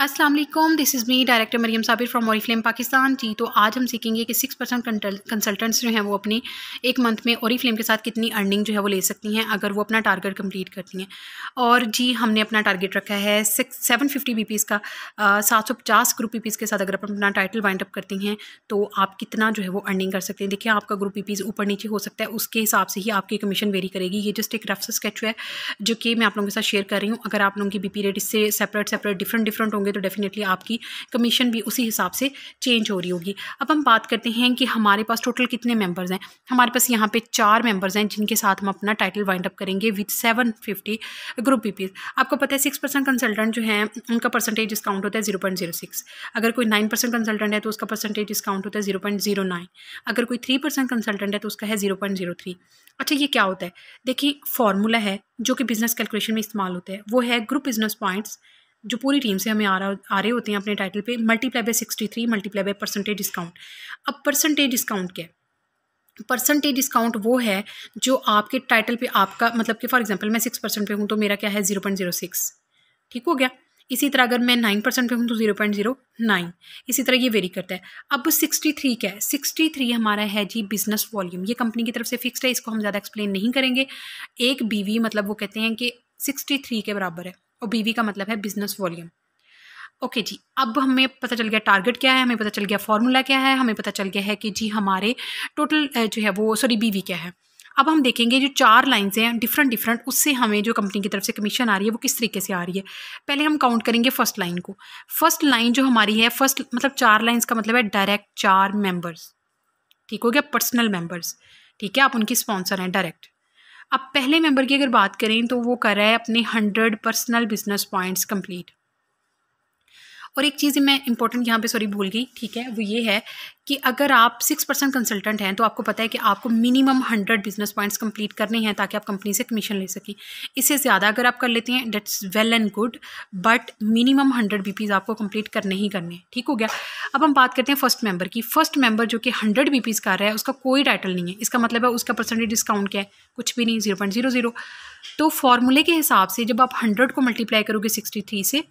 Aslam this is me director Mariam Sabir from Oriflame Pakistan ji तो आज हम सीखेंगे कि सिक्स परसेंट कंसल्टेंट्स जो हैं वो अपने एक मंथ में ओरीफ्लेम के साथ कितनी अर्निंग जो है वो ले सकती हैं अगर वो अपना टारगेट कंप्लीट करती हैं और जी हमने अपना टारगेट रखा है six seven fifty B Ps का सात सौ पचास ग्रुप पी के साथ अगर आप अपना टाइटल वाइंड अप करती हैं तो आप कितना जो है वो अर्निंग कर सकते हैं देखिए आपका ग्रुप पी ऊपर नीचे हो सकता है उसके हिसाब से ही आपकी कमीशन वेरी करेगी ये जस्ट एक रफ स्केच है जो कि मैं आप लोगों के साथ शेयर कर रही हूँ अगर आप लोगों की बी पी रेट इससे सेपरेट सेपरेट डिफरेंट डिफरेंट होंगे होंगे तो डेफ़िनेटली आपकी कमीशन भी उसी हिसाब से चेंज हो रही होगी अब हम बात करते हैं कि हमारे पास टोटल कितने मेंबर्स हैं हमारे पास यहाँ पे चार मेंबर्स हैं जिनके साथ हम अपना टाइटल वाइंड अप करेंगे with seven fifty group PPs आपको पता है सिक्स परसेंट कंसल्टेंट जो है उनका परसेंटेज डिस्काउंट होता है जीरो पॉइंट जीरो सिक्स अगर कोई नाइन परसेंट कंसल्टेंट है तो उसका परसेंटेज डिस्काउंट होता है जीरो पॉइंट जीरो नाइन अगर कोई थ्री परसेंट कंसल्टेंट है तो उसका है जीरो पॉइंट जीरो थ्री अच्छा ये क्या होता है देखिए फार्मूला है जो कि बिज़नेस कैलकुलेशन में इस्तेमाल होता है वो है ग्रुप बिज़नेस पॉइंट्स जो पूरी टीम से हमें आ रहा आ रहे होते हैं अपने टाइटल पे multiply by sixty three multiply by percentage discount अब परसेंटेज डिस्काउंट क्या है परसेंटेज डिस्काउंट वो है जो आपके टाइटल पे आपका मतलब कि फॉर एग्जांपल मैं सिक्स परसेंट पे हूँ तो मेरा क्या है ज़ीरो पॉइंट ज़ीरो सिक्स ठीक हो गया इसी तरह अगर मैं नाइन परसेंट पे हूँ तो ज़ीरो पॉइंट ज़ीरो नाइन इसी तरह ये वेरी करता है अब सिक्सटी थ्री क्या है सिक्सटी थ्री हमारा है जी बिजनेस वॉल्यूम ये कंपनी की तरफ से फिक्सड है इसको हम ज़्यादा एक्सप्लेन नहीं करेंगे एक बीवी मतलब वो कहते हैं कि सिक्सटी थ्री के बराबर है और बीवी का मतलब है बिजनेस वॉल्यूम ओके जी अब हमें पता चल गया टारगेट क्या है हमें पता चल गया फार्मूला क्या है हमें पता चल गया है कि जी हमारे टोटल जो है वो सॉरी बीवी क्या है अब हम देखेंगे जो चार लाइन्स हैं डिफरेंट डिफरेंट उससे हमें जो कंपनी की तरफ से कमीशन आ रही है वो किस तरीके से आ रही है पहले हम काउंट करेंगे फर्स्ट लाइन को फर्स्ट लाइन जो हमारी है फर्स्ट मतलब चार लाइन्स का मतलब है डायरेक्ट चार मेंबर्स ठीक हो गया पर्सनल मेंबर्स ठीक है आप उनकी स्पॉन्सर हैं डायरेक्ट अब पहले मेंबर की अगर बात करें तो वो कर रहा है अपने hundred personal business points complete और एक चीज़ मैं इंपॉर्टेंट यहाँ पे सॉरी भूल गई ठीक है वो ये है कि अगर आप सिक्स परसेंट कंसल्टेंट हैं तो आपको पता है कि आपको minimum hundred business points complete करने हैं ताकि आप कंपनी से कमीशन ले सकें इससे ज़्यादा अगर आप कर लेते हैं that's well and good but minimum hundred B आपको कंप्लीट करने ही करने हैं ठीक हो गया अब हम बात करते हैं फर्स्ट मेंबर की फर्स्ट मेंबर जो कि हंड्रेड बी कर रहा है उसका कोई टाइटल नहीं है इसका मतलब है उसका परसेंटेज डिस्काउंट क्या है कुछ भी नहीं जीरो पॉइंट जीरो जीरो तो फॉर्मूले के हिसाब से जब आप हंड्रेड को मल्टीप्लाई करोगे सिक्सटी थ्री से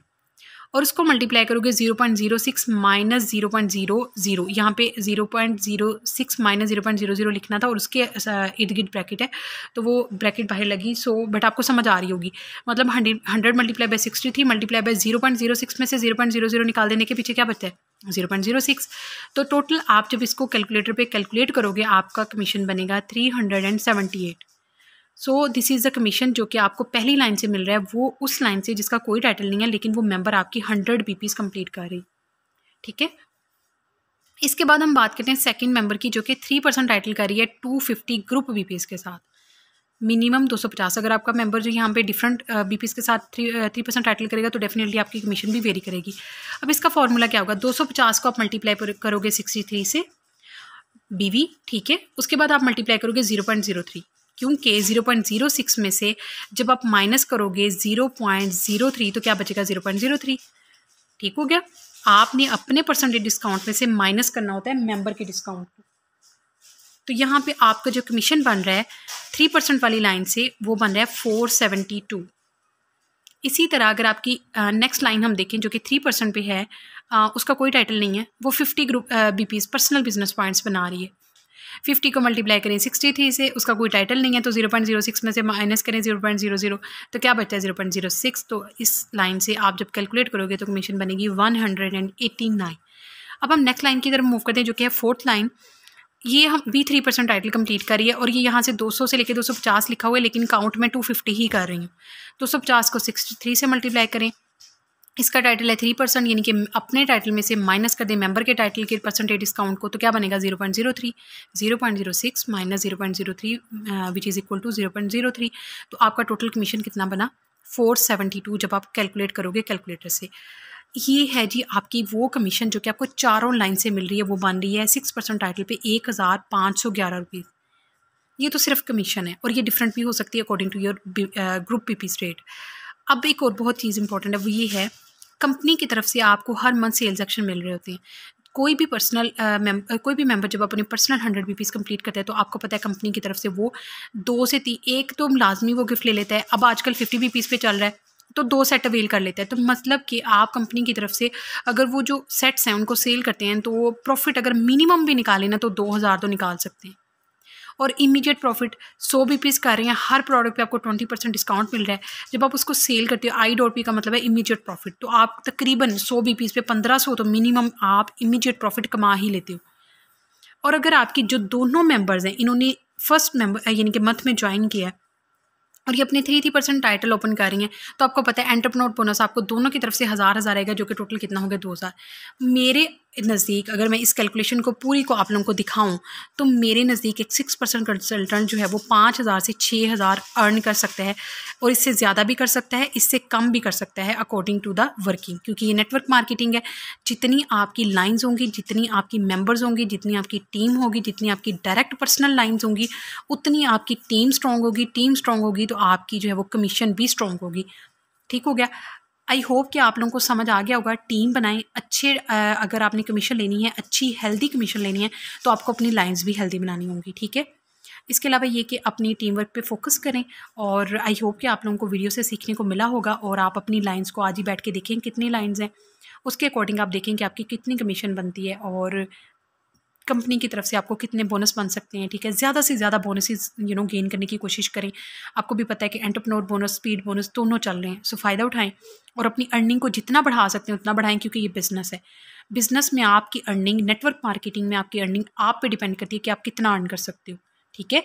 और उसको मल्टीप्लाई करोगे zero point zero six minus zero point zero zero यहाँ पे zero point zero six minus zero point zero zero लिखना था और उसके इर्द गिर्द ब्रैकेट है तो वो ब्रैकेट बाहर लगी सो बट आपको समझ आ रही होगी मतलब hundred hundred multiply by sixty three multiply by zero point zero six में से जीरो पॉइंट जीरो जीरो निकाल देने के पीछे क्या बचता है जीरो पॉइंट जीरो सिक्स तो टोटल आप जब इसको कैलकुलेटर पर कैलकुलेट करोगे आपका कमीशन बनेगा three hundred and seventy eight so this is the commission जो कि आपको पहली लाइन से मिल रहा है वो उस लाइन से जिसका कोई टाइटल नहीं है लेकिन वो मेंबर आपकी हंड्रेड बी पीज कम्प्लीट कर रही ठीक है इसके बाद हम बात करते हैं सेकंड मेंबर की जो कि थ्री परसेंट टाइटल कर रही है टू फिफ्टी ग्रुप बी के साथ मिनिमम दो सौ पचास अगर आपका मेंबर जो यहाँ पे डिफरेंट बी के साथ थ्री थ्री परसेंट टाइटल करेगा तो डेफिनेटली आपकी कमीशन भी वेरी करेगी अब इसका फॉर्मूला क्या होगा दो सौ पचास को आप मल्टीप्लाई करोगे सिक्सटी थ्री से बीवी ठीक है उसके बाद आप मल्टीप्लाई करोगे जीरो पॉइंट जीरो थ्री क्योंकि ज़ीरो पॉइंट ज़ीरो सिक्स में से जब आप माइनस करोगे ज़ीरो पॉइंट ज़ीरो थ्री तो क्या बचेगा ज़ीरो पॉइंट ज़ीरो थ्री ठीक हो गया आपने अपने परसेंटेज डिस्काउंट में से माइनस करना होता है मेंबर के डिस्काउंट को तो यहाँ पे आपका जो कमीशन बन रहा है थ्री परसेंट वाली लाइन से वो बन रहा है फोर सेवेंटी टू इसी तरह अगर आपकी नेक्स्ट लाइन हम देखें जो कि थ्री परसेंट पर है आ, उसका कोई टाइटल नहीं है वो fifty group BPs personal business points बना रही है फिफ्टी को मल्टीप्लाई करें सिक्सटी थ्री से उसका कोई टाइटल नहीं है तो जीरो पॉइंट जीरो सिक्स में से माइनस करें जीरो पॉइंट जीरो जीरो तो क्या बचता है जीरो पॉइंट जीरो सिक्स तो इस लाइन से आप जब कैलकुलेट करोगे तो कमीशन बनेगी one hundred and eighty nine अब हम नेक्स्ट लाइन की तरफ मूव करते हैं जो कि है फोर्थ लाइन ये हम B three percent title complete रही है और ये यहाँ से 200 से लेकर 250 लिखा हुआ है लेकिन काउंट में 250 ही कर रही हूँ 250 को 63 से मल्टीप्लाई करें इसका टाइटल है थ्री परसेंट यानी कि अपने टाइटल में से माइनस कर दें मेंबर के टाइटल के परसेंटेज डिस्काउंट को तो क्या बनेगा zero point zero three zero point zero six minus zero point zero three which is equal to zero point zero three तो आपका टोटल कमीशन कितना बना फोर सेवेंटी टू जब आप कैलकुलेट करोगे कैलकुलेटर से ये है जी आपकी वो कमीशन जो कि आपको चारों लाइन से मिल रही है वो बन रही है सिक्स परसेंट टाइटल पे एक हज़ार पाँच सौ ग्यारह रुपीज़ ये तो सिर्फ कमीशन है और ये डिफरेंट भी हो सकती है according to your group P P rate अब एक और बहुत चीज़ इंपॉर्टेंट है वो ये है कंपनी की तरफ से आपको हर मंथ सेल्स एक्शन मिल रहे होते हैं कोई भी पर्सनल मेंबर कोई भी मेंबर जब अपने पर्सनल हंड्रेड पीस कम्प्लीट करता है तो आपको पता है कंपनी की तरफ से वो दो से तीन एक तो लाजमी वो गिफ्ट ले लेता है अब आजकल फिफ्टी पीस पे चल रहा है तो दो सेट अवेल कर लेता है तो मतलब कि आप कंपनी की तरफ से अगर वो जो सेट्स हैं उनको सेल करते हैं तो प्रॉफिट अगर मिनिमम भी निकालें ना तो दो हज़ार तो निकाल सकते हैं और इमीडिएट प्रॉफिट सौ बी पीस कर रहे हैं हर प्रोडक्ट पे आपको ट्वेंटी परसेंट डिस्काउंट मिल रहा है जब आप उसको सेल करते हो आई डॉट पी का मतलब है इमीडिएट प्रॉफिट तो आप तकरीबन सौ बी पीस पे पंद्रह सौ तो मिनिमम आप इमीडिएट प्रॉफिट कमा ही लेते हो और अगर आपकी जो दोनों मेम्बर्स हैं इन्होंने फर्स्ट मेम्बर यानी कि मंथ में ज्वाइन किया है और ये अपने three three percent title open कर रही हैं तो आपको पता है एंटरप्रोनोर बोनस आपको दोनों की तरफ से हज़ार हज़ार आएगा जो कि टोटल कितना हो गया दो हज़ार मेरे नज़दीक अगर मैं इस कैलकुलेशन को पूरी को आप लोगों को दिखाऊं तो मेरे नज़दीक एक सिक्स परसेंट कंसल्टेंट जो है वो पाँच हज़ार से छः हज़ार अर्न कर सकता है और इससे ज़्यादा भी कर सकता है इससे कम भी कर सकता है अकॉर्डिंग टू द वर्किंग क्योंकि ये नेटवर्क मार्केटिंग है जितनी आपकी लाइन्स होंगी जितनी आपकी मेम्बर्स होंगी जितनी आपकी टीम होगी जितनी आपकी डायरेक्ट पर्सनल लाइन्स होंगी उतनी आपकी टीम स्ट्रॉन्ग होगी टीम स्ट्रॉन्ग होगी तो आपकी जो है वो कमीशन भी स्ट्रॉन्ग होगी ठीक हो गया आई होप कि आप लोगों को समझ आ गया होगा टीम बनाएं अच्छे अगर आपने कमीशन लेनी है अच्छी हेल्दी कमीशन लेनी है तो आपको अपनी लाइंस भी हेल्दी बनानी होंगी ठीक है इसके अलावा ये कि अपनी टीम वर्क पे फोकस करें और आई होप कि आप लोगों को वीडियो से सीखने को मिला होगा और आप अपनी लाइंस को आज ही बैठ के देखें कितनी लाइंस हैं उसके अकॉर्डिंग आप देखें कि आपकी कितनी कमीशन बनती है और कंपनी की तरफ से आपको कितने बोनस बन सकते हैं ठीक है ज़्यादा से ज़्यादा बोनसेस यू नो गेन करने की कोशिश करें आपको भी पता है कि एंटरप्नोर बोनस स्पीड बोनस दोनों चल रहे हैं सो फ़ायदा उठाएं और अपनी अर्निंग को जितना बढ़ा सकते हैं उतना बढ़ाएं क्योंकि ये बिज़नेस है बिज़नेस में आपकी अर्निंग नेटवर्क मार्केटिंग में आपकी अर्निंग आप पर डिपेंड करती है कि आप कितना अर्न कर सकते हो ठीक है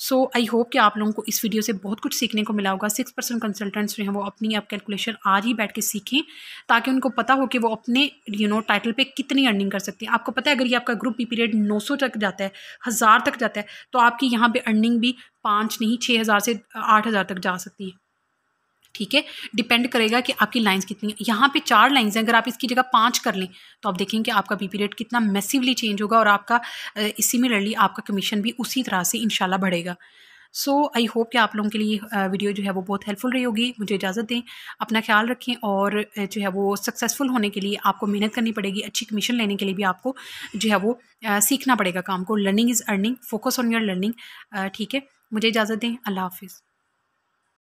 सो आई होप कि आप लोगों को इस वीडियो से बहुत कुछ सीखने को मिला होगा सिक्स परसेंट कंसल्टेंट्स जो हैं वो अपनी आप कैलकुलेशन आज ही बैठ के सीखें ताकि उनको पता हो कि वो अपने you you know know, title पे कितनी अर्निंग कर सकते हैं आपको पता है अगर ये आपका ग्रुप पी पीरियड 900 तक जाता है हज़ार तक जाता है तो आपकी यहाँ पर अर्निंग भी पाँच नहीं छः हज़ार से आठ हज़ार तक जा सकती है ठीक है डिपेंड करेगा कि आपकी लाइंस कितनी यहाँ पे चार लाइंस हैं अगर आप इसकी जगह पांच कर लें तो आप देखेंगे कि आपका बीपी रेट कितना मैसिवली चेंज होगा और आपका सिमिलरली आपका कमीशन भी उसी तरह से इनशाला बढ़ेगा सो आई होप कि आप लोगों के लिए वीडियो जो है वो बहुत हेल्पफुल रही होगी मुझे इजाज़त दें अपना ख्याल रखें और जो है वो सक्सेसफुल होने के लिए आपको मेहनत करनी पड़ेगी अच्छी कमीशन लेने के लिए भी आपको जो है वो सीखना पड़ेगा काम को learning is earning focus on your learning ठीक है मुझे इजाज़त दें अल्लाह हाफिज़